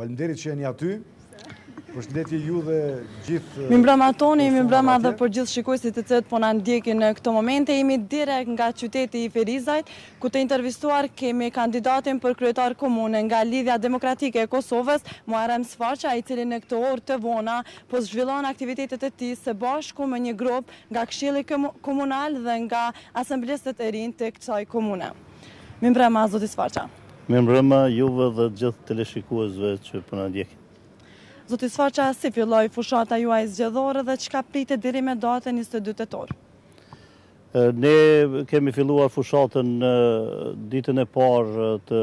Falëndirit që e një aty, për shëndetje ju dhe gjithë... Mi mbrama toni, mi dhe për gjithë shikuesit të cëtë po në ndjekin në këto momente, imi direk nga qyteti i Ferizajt, ku të intervistuar kemi kandidatin për kryetar komune nga Lidhja Demokratike e Kosovës, Muarem Sfarqa, i cili në këto orë të vona, po zhvillon aktivitetet e ti se bashku me një grup nga kshili komunal dhe nga asemblistet e rinë të këtësaj komune. Mi mbrama, Zotis Sfarqa. Me mërëma juve dhe gjithë teleshikuesve që përna po djekin. Zoti Sfaqa, si filloj fushata ju a i zgjedhore dhe që ka pritë diri me datën 22 të torë? Ne kemi filluar fushatën në ditën e parë të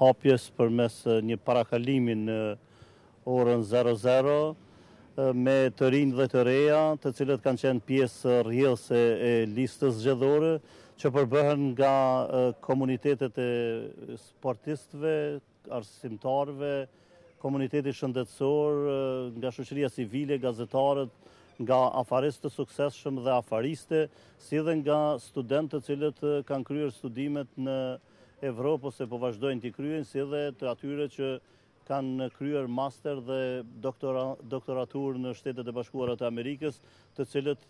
hapjes për mes një parakalimin në orën 00 me të rinë dhe të reja të cilët kanë qenë pjesë rjelëse e listës zgjedhore që përbëhen nga komunitetet e sportistëve, arsimtarve, komunitetit shëndetësor, nga shëqëria civile, gazetarët, nga afarist të sukseshëm dhe afariste, si dhe nga studentët cilët kanë kryer studimet në Evropë ose po vazhdojnë t'i kryen, si dhe të atyre që kanë kryer master dhe doktoratur në shtetet e bashkuarat e Amerikës, të cilët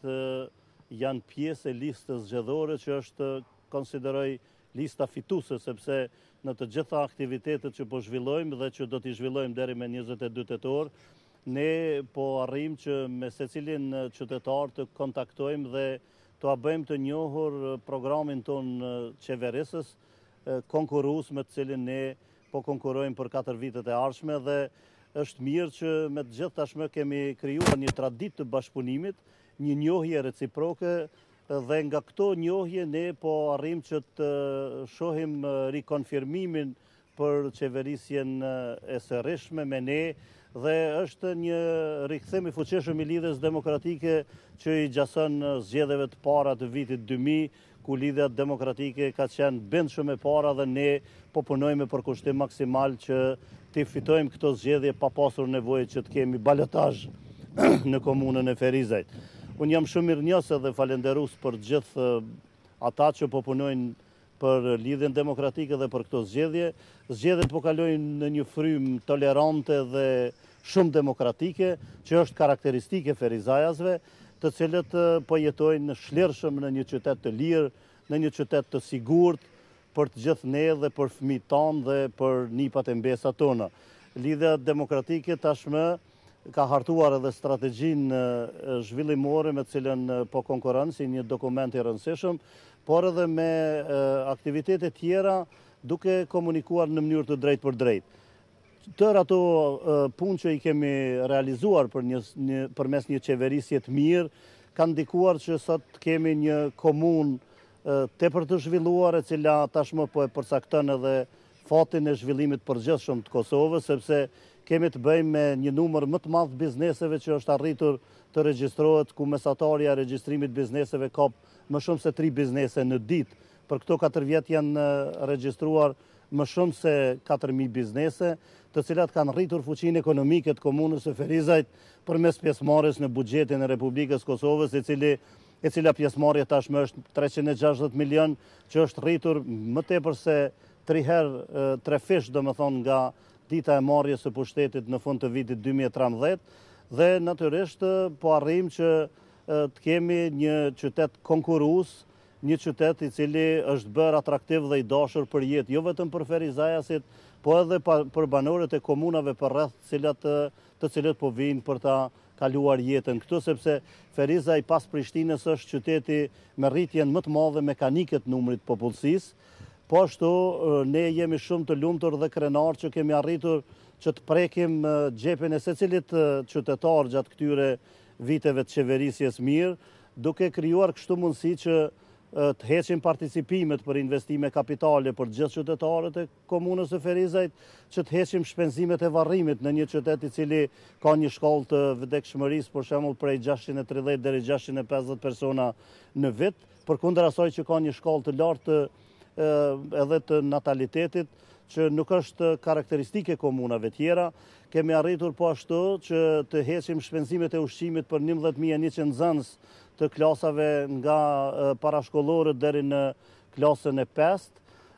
janë pjesë e listës zgjedhore që është konsideroj lista fituse, sepse në të gjitha aktivitetet që po zhvillojmë dhe që do t'i zhvillojmë deri me 22 tetor, ne po arrim që me se cilin qytetar të kontaktojmë dhe të abëjmë të njohur programin tonë qeverisës, konkurus me të cilin ne po konkurojmë për 4 vitet e arshme dhe është mirë që me të gjithë tashme kemi kryua një tradit të bashkëpunimit, një njohje reciproke dhe nga këto njohje ne po arrim që të eh, shohim eh, rikonfirmimin për qeverisjen eh, e sërishme me ne dhe është një rikëthemi fuqeshëm i lidhës demokratike që i gjason zgjedeve të para të vitit 2000 ku lidhët demokratike ka qenë bend shumë e para dhe ne po përnojme për kushtim maksimal që ti fitojmë këto zgjedhje pa pasur nevojë që të kemi balotaj në komunën e Ferizajt unë jam shumë mirë njësë dhe falenderus për gjithë ata që po punojnë për lidhjen demokratike dhe për këto zgjedhje. Zgjedhjet po kalojnë në një frym tolerante dhe shumë demokratike, që është karakteristike ferizajazve, të cilët po jetojnë në shlirëshëm në një qytet të lirë, në një qytet të sigurt, për të gjithë ne dhe për fmi tonë dhe për një patembesa tonë. Lidhja demokratike tashmë ka hartuar edhe strategjin zhvillimore me cilën po konkurenci një dokument i rëndësishëm, por edhe me aktivitetet tjera duke komunikuar në mënyrë të drejt për drejt. Tërë ato punë që i kemi realizuar për mes një qeverisjet mirë, kanë dikuar që sot kemi një komun te për të zhvilluar e cila tashmë po e përsa këtën edhe fatin e zhvillimit për gjithë shumë të Kosovës, sepse kemi të bëjmë me një numër më të madhë bizneseve që është arritur të regjistrohet, ku mesatarja regjistrimit bizneseve ka më shumë se tri biznese në ditë, Për këto 4 vjetë janë regjistruar më shumë se 4.000 biznese, të cilat kanë rritur fuqin ekonomikët komunës e Ferizajt për mes pjesmarës në bugjetin e Republikës Kosovës, e cila pjesmarës tashmë është 360 milion, që është rritur më tepër se 3 herë, 3 fish, do më thonë, nga dita e marjes së pushtetit në fund të vitit 2013 dhe natyrisht eh, po arrim që eh, të kemi një qytet konkurus, një qytet i cili është bërë atraktiv dhe i dashur për jetë, jo vetëm për Ferizajasit, po edhe për banorët e komunave për rreth cilat, eh, të cilët po vinë për ta kaluar jetën. Këtu sepse Ferizaj pas Prishtinës është qyteti me rritjen më të madhe mekanikët numrit popullsisë, Po ashtu, ne jemi shumë të lumëtur dhe krenar që kemi arritur që të prekim gjepin e se cilit qytetarë gjatë këtyre viteve të qeverisjes mirë, duke kryuar kështu mundësi që të heqin participimet për investime kapitale për gjithë qytetarët e komunës e Ferizajt, që të heqin shpenzimet e varrimit në një qytet i cili ka një shkoll të vdek shmëris, për shemull prej 630 650 persona në vit, për kundër asoj që ka një shkoll të lartë të shmëris, edhe të natalitetit, që nuk është karakteristike komunave tjera. Kemi arritur po ashtu që të heqim shpenzimet e ushqimit për 11.100 zëns të klasave nga parashkollorët deri në klasën e pest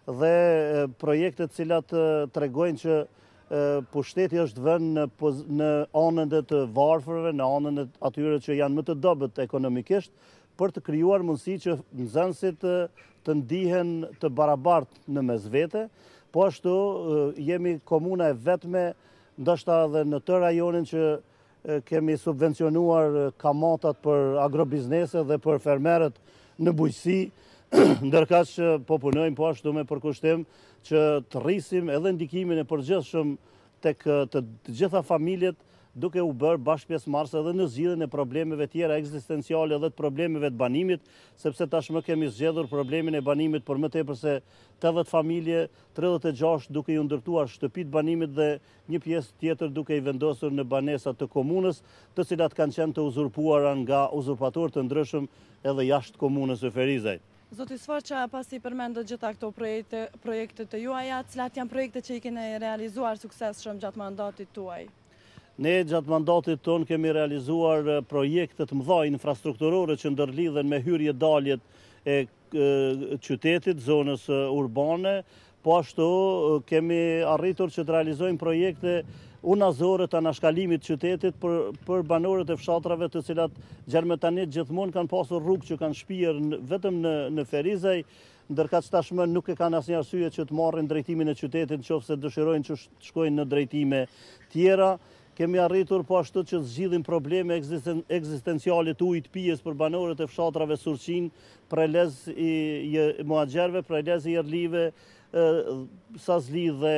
dhe projekte cilat të regojnë që pushteti është vënd në anën dhe të varfërve, në anën dhe atyre që janë më të dobet ekonomikisht, për të kryuar mundësi që nëzënsit të ndihen të barabart në mes vete, po ashtu jemi komuna e vetme, ndështëta dhe në të rajonin që kemi subvencionuar kamatat për agrobiznese dhe për fermeret në bujësi, ndërka që po punojmë po ashtu me përkushtim që të rrisim edhe ndikimin e përgjithshëm të gjitha familjet duke u bërë bashkë pjesë marsë edhe në zgjidhjen e problemeve tjera eksistenciale edhe të problemeve të banimit, sepse tashmë kemi zgjedhur problemin e banimit për më tepër se 80 familje, 36 duke i ndërtuar shtëpit banimit dhe një pjesë tjetër duke i vendosur në banesa të komunës, të cilat kanë qenë të uzurpuara nga uzurpatorë të ndryshëm edhe jashtë komunës së Ferizaj. Zoti Sforqa, pas i përmendë gjitha këto projekte, projekte të juaja, cilat janë projekte që i kene realizuar sukses shumë gjatë mandatit tuaj? Ne gjatë mandatit ton kemi realizuar projekte të mëdha infrastrukturore që ndërlidhen me hyrje daljet e qytetit, zonës urbane, po ashtu kemi arritur që të realizojmë projekte unazore të anashkalimit qytetit për, banorët e fshatrave të cilat gjermetanit gjithmonë kanë pasur rrugë që kanë shpijer vetëm në, në Ferizaj, ndërka që tashmë nuk e kanë asë një arsye që të marrin drejtimin e qytetit në qofë se dëshirojnë që shkojnë në drejtime tjera, Kemi arritur po ashtu që zgjidhin probleme eksistenciale të ujtë pijes për banorët e fshatrave surqin, prelez i muagjerve, prelez i erlive, sazli dhe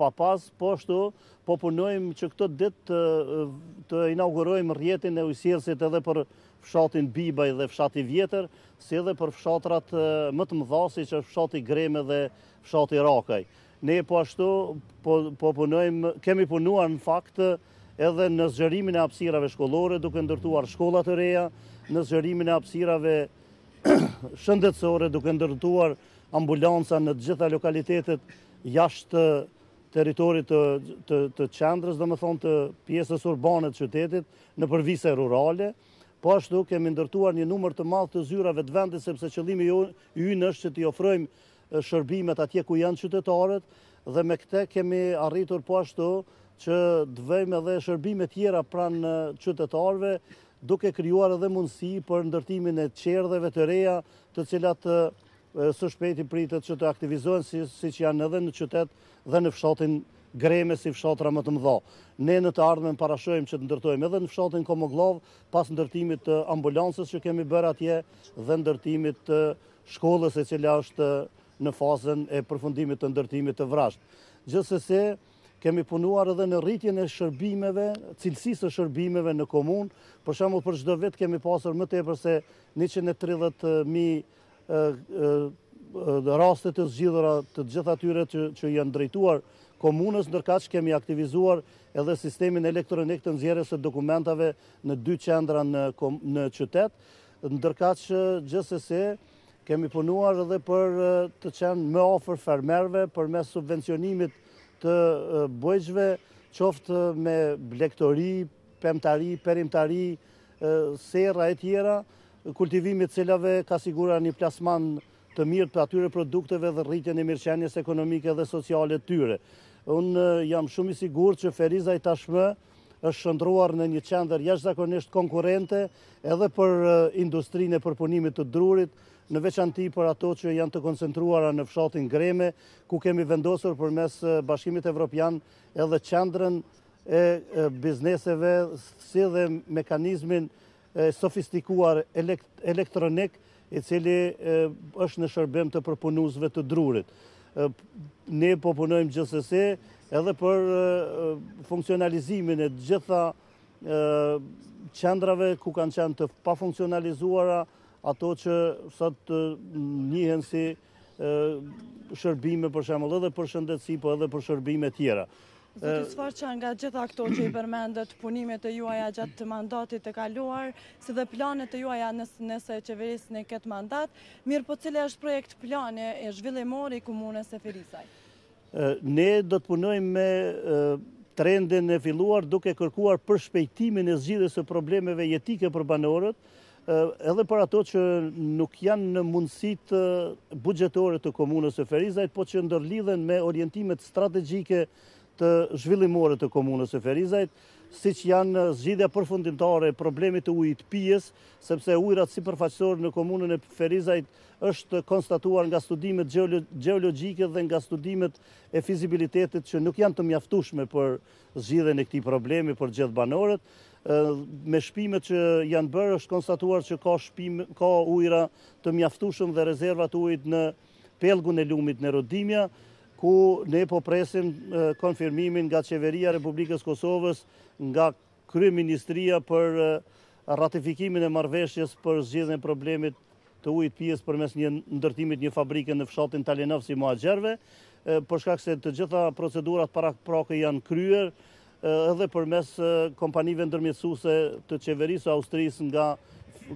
papas, po ashtu po punojmë që këto dit të inaugurojmë rjetin e ujësirësit edhe për fshatin Bibaj dhe fshati vjetër, si edhe për fshatrat më të mëdhasi që fshati Greme dhe fshati Rakaj. Ne po ashtu po, po punojmë, kemi punuar në faktë edhe në zgjërimin e apsirave shkollore, duke ndërtuar shkollat të reja, në zgjërimin e apsirave shëndetsore, duke ndërtuar ambulanca në gjitha lokalitetet jashtë teritorit të qendrës, dhe më thonë të pjesës urbanet qytetit në përvise rurale, po ashtu kemi ndërtuar një numër të madhë të zyrave të vendit, sepse qëllimi ju në është që t'i ofrojmë shërbimet atje ku janë qytetarët dhe me këte kemi arritur po ashtu që dëvejmë edhe shërbimet tjera pranë qytetarëve duke kryuar edhe mundësi për ndërtimin e qerdheve të reja të cilat së shpeti pritët që të aktivizohen si që janë edhe në qytet dhe në fshatin greme si fshatra më të mëdha. Ne në të ardhme në parashojmë që të ndërtojmë edhe në fshatin Komoglov pas ndërtimit të ambulansës që kemi bërë atje dhe ndërtimit të shkollës e cila është në fazën e përfundimit të ndërtimit të vrashtë. Gjësëse, kemi punuar edhe në rritjen e shërbimeve, cilësisë e shërbimeve në komunë, për shumë për gjdo vetë kemi pasur më tepër e përse 130.000 rastet të zgjidhura të gjitha tyre që janë drejtuar komunës, nërka që kemi aktivizuar edhe sistemin elektronik të nëzjeres e dokumentave në dy qendra në qytet, ndërka që gjësese kemi punuar edhe për të qenë më ofër fermerve për mes subvencionimit të bëjqve, qoftë me blektori, pëmtari, perimtari, serra e tjera, kultivimit cilave ka sigura një plasman të mirë për atyre produkteve dhe rritjen e mirëqenjes ekonomike dhe të tyre. Unë jam shumë i sigur që Feriza i tashmë është shëndruar në një qendër jashtë zakonisht konkurente edhe për industrinë e përpunimit të drurit, në veçanti për ato që janë të koncentruara në fshatin Greme, ku kemi vendosur për mes bashkimit evropian edhe qandrën e bizneseve, si dhe mekanizmin sofistikuar elektronik, i cili është në shërbim të përpunuzve të drurit. Ne po punojmë gjithësëse edhe për funksionalizimin e gjitha qendrave ku kanë qenë të pa funksionalizuara, ato që sot njihen si shërbime për shemëll edhe për shëndetësi, po edhe për shërbime tjera. Zëtë sfarë që nga gjitha këto që i përmendët punimet e juaja gjatë mandatit e kaluar, si dhe planet e juaja nëse e qeverisë në këtë mandat, mirë po cilë është projekt plane e zhvillimori i komunës e Ferisaj? Ne do të punojmë me trendin e filuar duke kërkuar për shpejtimin e zgjidhës e problemeve jetike për banorët, edhe për ato që nuk janë në mundësit bugjetore të komunës e Ferizajt, po që ndërlidhen me orientimet strategjike të zhvillimore të komunës e Ferizajt, si që janë zgjidhja përfundimtare problemit të ujit pijes, sepse ujrat si përfaqësor në komunën e Ferizajt është konstatuar nga studimet geologike dhe nga studimet e fizibilitetit që nuk janë të mjaftushme për zgjidhe në këti problemi për gjithë banorët, me shpimet që janë bërë, është konstatuar që ka, shpim, ka ujra të mjaftushëm dhe rezervat ujt në pelgun e lumit në rodimja, ku ne po presim konfirmimin nga qeveria Republikës Kosovës, nga Krye Ministria për ratifikimin e marveshjes për zgjithën e problemit të ujt pjesë për mes një ndërtimit një fabrike në fshatin Talenov si Moa Gjerve, përshkak se të gjitha procedurat para prake janë kryer, edhe për mes kompanive ndërmjësuse të qeverisë o Austrisë nga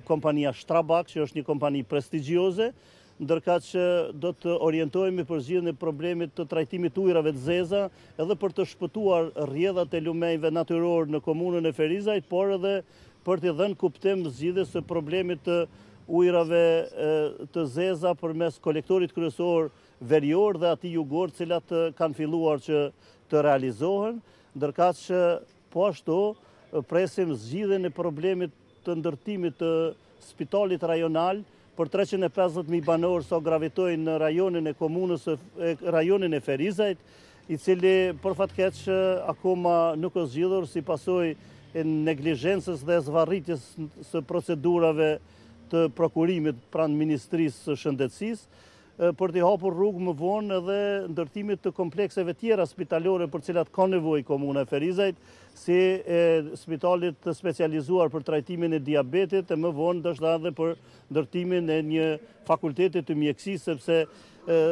kompania Strabag, që është një kompani prestigioze, ndërka që do të orientojme për zhjithën e problemit të trajtimit ujrave të zeza edhe për të shpëtuar rjedhat e lumejve naturorë në komunën e Ferizajt, por edhe për të dhenë kuptim zhjithës të problemit të ujrave të zeza për mes kolektorit kryesor verjor dhe ati jugor cilat kanë filuar që të realizohen ndërka që po ashtu presim zgjidhe e problemit të ndërtimit të spitalit rajonal për 350.000 banorë so gravitojnë në rajonin e komunës, e rajonin e Ferizajt, i cili për që akoma nuk është gjithur si pasoj e neglijensës dhe zvarritjes së procedurave të prokurimit pranë Ministrisë Shëndetsisë, për t'i hapur rrugë më vonë edhe ndërtimit të komplekseve tjera spitalore për cilat ka nevoj komuna e Ferizajt, si spitalit të specializuar për trajtimin e diabetit e më vonë dështë dhe për ndërtimin e një fakultetit të mjekësi, sepse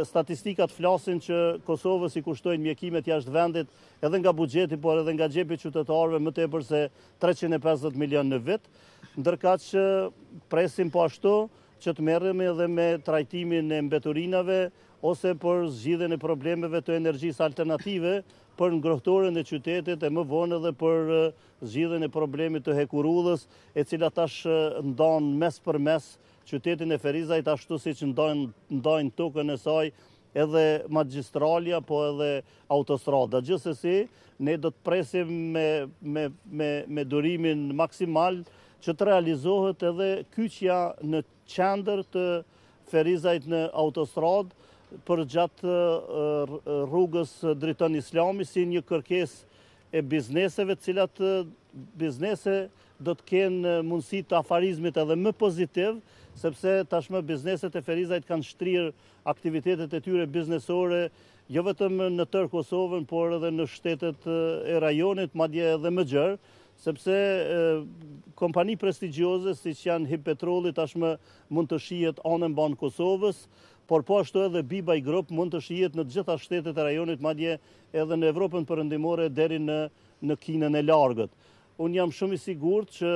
statistikat flasin që Kosovës i kushtojnë mjekimet jashtë vendit edhe nga bugjeti, por edhe nga gjepit qytetarve më tepër se 350 milion në vit, ndërka që presim po ashtu, që të e edhe me trajtimin e mbeturinave ose për zgjidhjen e problemeve të energjisë alternative për ngrohtoren e qytetit e më vonë edhe për zgjidhjen e problemit të hekurudhës e cila tash ndon mes për mes qytetin e Ferizajt ashtu siç që ndonë tokën e saj edhe magistralia po edhe autostrada. Gjithsesi, ne do të presim me me me me durimin maksimal që të realizohet edhe kyçja në qender të ferizajt në autostrad për gjatë rrugës dritën islami si një kërkes e bizneseve cilat biznese do të kenë mundësi të afarizmit edhe më pozitiv, sepse tashme bizneset e ferizajt kanë shtrirë aktivitetet e tyre biznesore, jo vetëm në tërë Kosovën, por edhe në shtetet e rajonit, madje edhe më gjërë sepse kompani prestigjose, si që janë Hipetrolit, ashme mund të shijet anën banë Kosovës, por po ashtu edhe i Grup mund të shijet në gjitha shtetet e rajonit, madje edhe në Evropën përëndimore deri në kinën e largët. Unë jam shumë i sigur që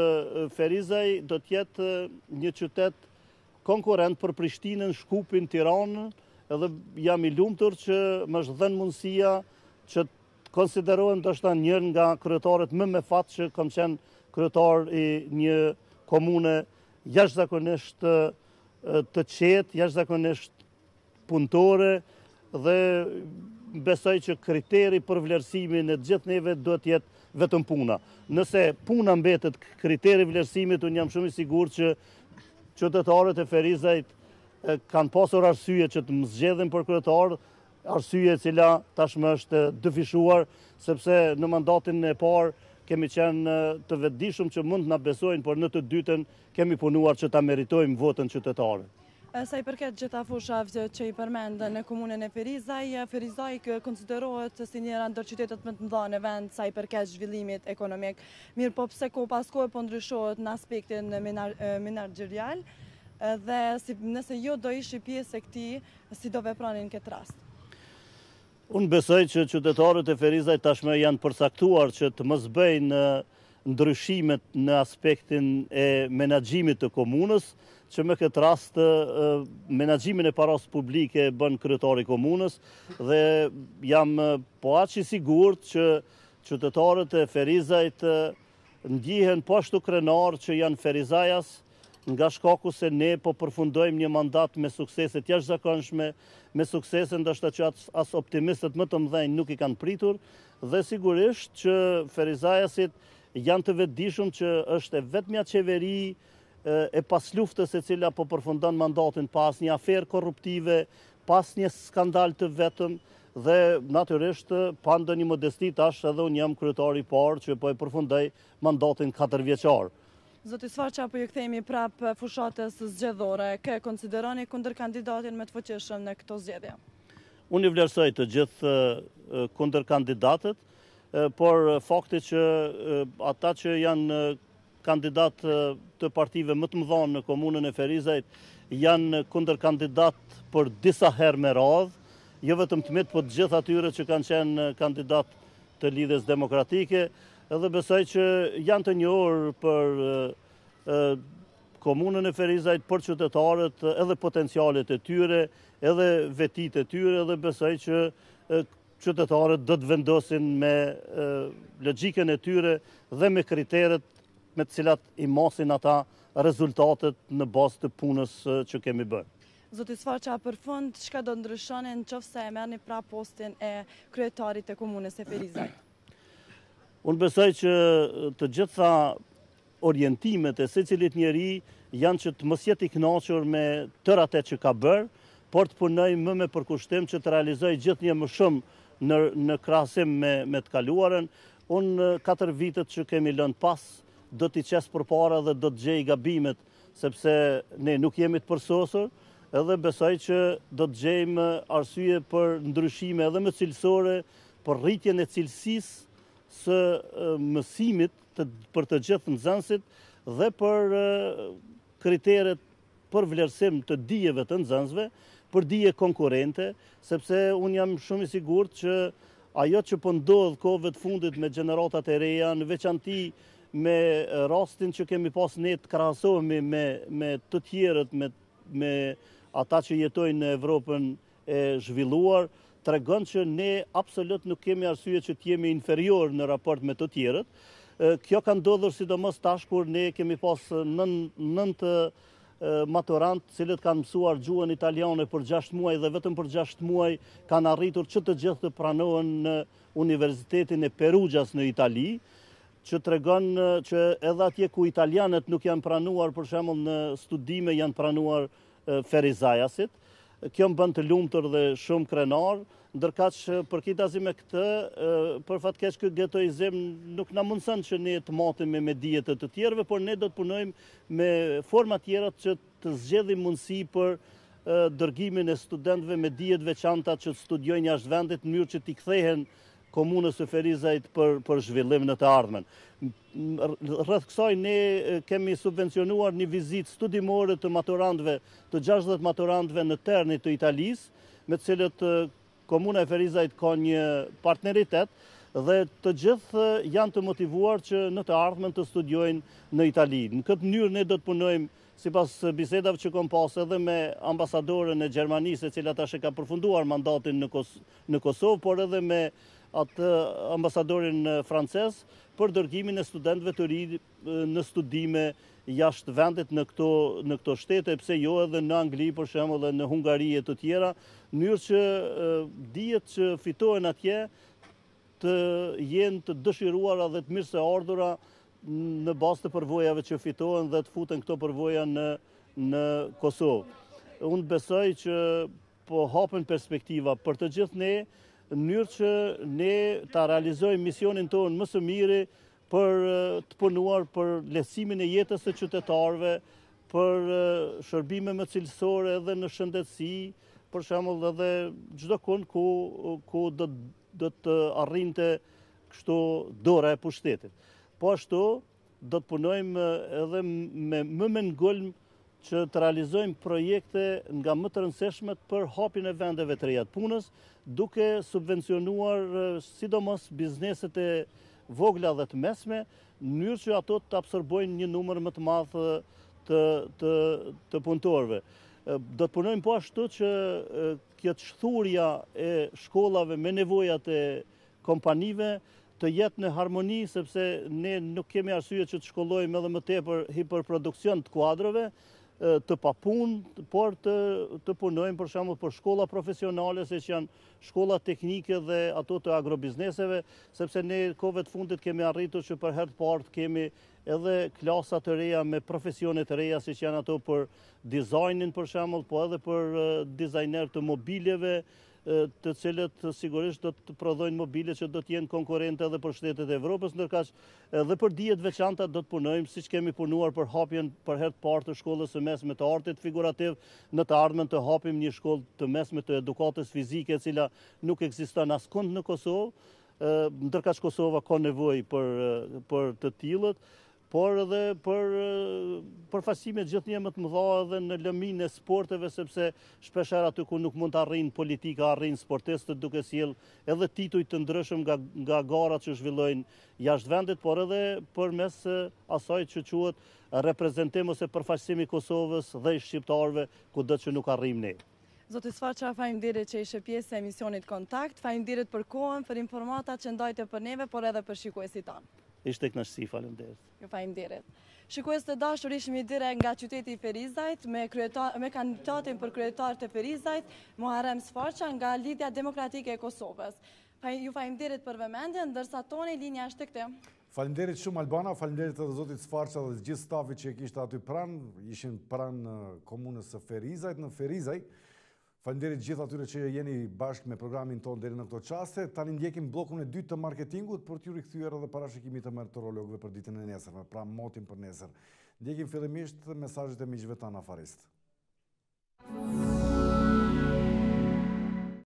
Ferizaj do tjetë një qytet konkurent për Prishtinën, Shkupin, Tiranën, edhe jam i lumëtër që më shëdhen mundësia që të konsiderohem do shta njër nga kryetarët më me fatë që kam qenë kryetar i një komune jashtë zakonisht të qetë, jashtë zakonisht punëtore dhe besoj që kriteri për vlerësimin e gjithë neve duhet jetë vetëm puna. Nëse puna mbetet kriteri vlerësimit, unë jam shumë i sigur që qëtëtarët e Ferizajt kanë pasur arsye që të mëzgjedhin për kryetarët, arsye cila tashmë është dëfishuar, sepse në mandatin e parë kemi qenë të vedishum që mund në besojnë, por në të dytën kemi punuar që ta meritojmë votën qytetarë. Sa i përket gjitha fushavë që i përmendë në komunën e Ferizaj, Ferizaj konsiderohet si njëra ndër qytetet më të mdha në vend sa i përket zhvillimit ekonomik. Mirë po pse ko paskoj po ndryshohet në aspektin minar gjirjal, dhe nëse jo do ishi pjesë e këti, si do vepranin këtë rast? Unë besoj që qytetarët e Ferizaj tashme janë përsaktuar që të mëzbejnë ndryshimet në aspektin e menagjimit të komunës, që me këtë rast menagjimin e paras publike bën kryetari komunës dhe jam po aqë i sigurët që qytetarët e Ferizajt ndjihen po ashtu krenar që janë Ferizajas, nga shkaku se ne po përfundojmë një mandat me sukseset jashtë zakonshme, me sukseset ndështë që asë optimistët më të mdhenjë nuk i kanë pritur, dhe sigurisht që Ferizajasit janë të vetëdishëm që është e vetëmja qeveri e pas luftës e cila po përfundon mandatin pas një aferë korruptive, pas një skandal të vetëm, dhe natyrisht pandë një modestit ashtë edhe unë jam kryetari parë që po e përfundoj mandatin 4 vjeqarë. Zoti Svarqa, për ju këthejmi prap eh, fushatës zgjedhore, ke konsideroni kunder kandidatin me të fëqeshëm në këto zgjedhja? Unë i vlerësoj të gjithë eh, kunder kandidatet, eh, por fakti që ata që janë kandidat të partive më të mëdhonë në komunën e Ferizajt, janë kunder kandidat për disa herë me radhë, jo vetëm të mitë për gjithë atyre që kanë qenë kandidat të lidhës demokratike, edhe besoj që janë të një orë për komunën e Ferizajt, për qytetarët, edhe potencialet e tyre, edhe vetit e tyre, edhe besoj që qytetarët do të vendosin me logikën e tyre dhe me kriteret me të cilat i masin ata rezultatet në bas të punës që kemi bërë. Zotis Farqa, për fund, ka do ndryshonin që fse e merë një pra postin e kryetarit e komunës e Ferizajt? Unë besoj që të gjitha orientimet e se cilit njeri janë që të mësjet i knaqër me tërate që ka bërë, por të përnëj më me përkushtim që të realizoj gjithë një më shumë në, në krasim me, me të kaluarën. Unë 4 vitet që kemi lënë pas, do t'i qesë për para dhe do të gabimet, sepse ne nuk jemi të përsosur, edhe besoj që do të gjejmë arsye për ndryshime edhe më cilësore, për rritjen e cilësisë, së mësimit për të gjithë nëzansit dhe për kriteret për vlerësim të dijeve të nëzansve, për dije konkurente, sepse unë jam shumë i sigurt që ajo që po ndodh të fundit me gjeneratat e reja, në veçanti me rastin që kemi pas ne të krahasohemi me me të tjerët me me ata që jetojnë në Evropën e zhvilluar, të regon që ne absolut nuk kemi arsye që t'jemi inferior në raport me të tjerët. Kjo ka ndodhur sidomos tash kur ne kemi pas nëntë maturantë cilët kanë mësuar gjuën italiane për 6 muaj dhe vetëm për 6 muaj kanë arritur që të gjithë të pranohen në Universitetin e Perugjas në Itali, që të regon që edhe atje ku italianet nuk janë pranuar, për shemëll në studime janë pranuar Ferizajasit, kjo më bënd të lumëtër dhe shumë krenarë, ndërka që për kitë azime këtë, për fatkesh këtë geto nuk në mundësën që ne të matëm me medijet të të tjerëve, por ne do të punojmë me format tjera që të zgjedhim mundësi për dërgimin e studentve me dijet veçanta që të studiojnë jashtë vendit në mjërë që t'i kthehen komunës e Ferizajt për zhvillim në të ardhmen. Rëth kësaj ne kemi subvencionuar një vizit studimore të maturandve, të 60 maturandve në terni të Italis, me cilët komuna e Ferizajt ka një partneritet, dhe të gjithë janë të motivuar që në të ardhmen të studiojnë në Itali. Në këtë njërë ne do të punojmë, si pas bisedav që kom pas edhe me ambasadorën e Gjermanisë, e cilat ashe ka përfunduar mandatin në Kosovë, por edhe me atë ambasadorin frances për dërgimin e studentve të ri në studime jashtë vendit në këto shtete, pse jo edhe në Angli, për shemë, dhe në Hungari e të tjera, njërë që dijet që fitohen atje të jenë të dëshiruar dhe të mirëse ardhura në bastë të përvojave që fitohen dhe të futen këto përvoja në Kosovë. Unë besoj që po hapen perspektiva për të gjithë ne, në njërë që ne të realizojmë misionin tonë mësë mire për të punuar për lesimin e jetës e qytetarve, për shërbime më cilësore edhe në shëndetësi, për dhe edhe gjdo konë ku, ku do të arrinte kështu dora e pushtetit. Po ashtu, do të punojmë edhe me më mëngullmë që të realizojmë projekte nga më të rëndësishmet për hapin e vendeve të rejat punës, duke subvencionuar sidomos bizneset e vogla dhe të mesme, në njërë që ato të absorbojnë një numër më të madhë të, të, punëtorve. Do të punojmë po ashtu që kjetë shthurja e shkollave me nevojat e kompanive të jetë në harmoni, sepse ne nuk kemi arsye që të shkollojmë edhe më tepër hiperproduksion të kuadrove, të papun, por të, të punojmë për shembull për shkolla profesionale, se që janë shkolla teknike dhe ato të agrobizneseve, sepse ne kove të fundit kemi arritur që për herë të partë kemi edhe klasa të reja me profesione të reja, se që janë ato për dizajnin për shembull, po edhe për dizajner të mobileve, të cilët sigurisht do të prodhojnë mobile që do të jenë konkurente edhe për shtetet e Evropës, ndërkaq edhe për dijet veçanta do të punojmë siç kemi punuar për hapjen për herë të parë të shkollës së mesme të artit figurativ, në të ardhmen të hapim një shkollë të mesme të edukatës fizike e cila nuk ekziston askund në Kosovë, ndërkaq Kosova ka nevojë për për të tillët por edhe për eh, përfasimet gjithë një më të mëdha edhe në lëmin e sporteve, sepse shpeshera aty ku nuk mund të arrinë politika, arrinë sportistët duke s'jel edhe tituj të ndryshëm nga, nga garat që zhvillojnë jashtë vendit, por edhe për mes eh, asaj që quatë reprezentim ose përfasimi Kosovës dhe i shqiptarve ku dhe që nuk arrinë ne. Zoti faqa, fajnë dire që ishe pjesë e emisionit kontakt, fajnë dire për kohën, për informatat që ndajte për neve, por edhe për shikuesit tanë ishte kënaqësi, faleminderit. Ju faleminderit. Shikues të dashur, ishëm i dire nga qyteti i Ferizajt me me kandidatin për kryetar të Ferizajt, Muharrem Sfarqa, nga Lidhja Demokratike e Kosovës. Ju faleminderit për vëmendjen, ndërsa toni linja është këtu. Faleminderit shumë Albana, faleminderit edhe zotit Sfarça dhe gjithë stafit që e kishte aty pranë, ishin pranë komunës së Ferizajt në Ferizajt, Ferizaj. Falenderit gjithë atyre që jeni bashkë me programin tonë deri në këto çaste. Tani ndjekim bllokun e dytë të marketingut për t'ju rikthyer edhe parashikimit të meteorologëve për ditën e nesër, pra motin për nesër. Ndjekim fillimisht mesazhet e miqëve tanë afarist.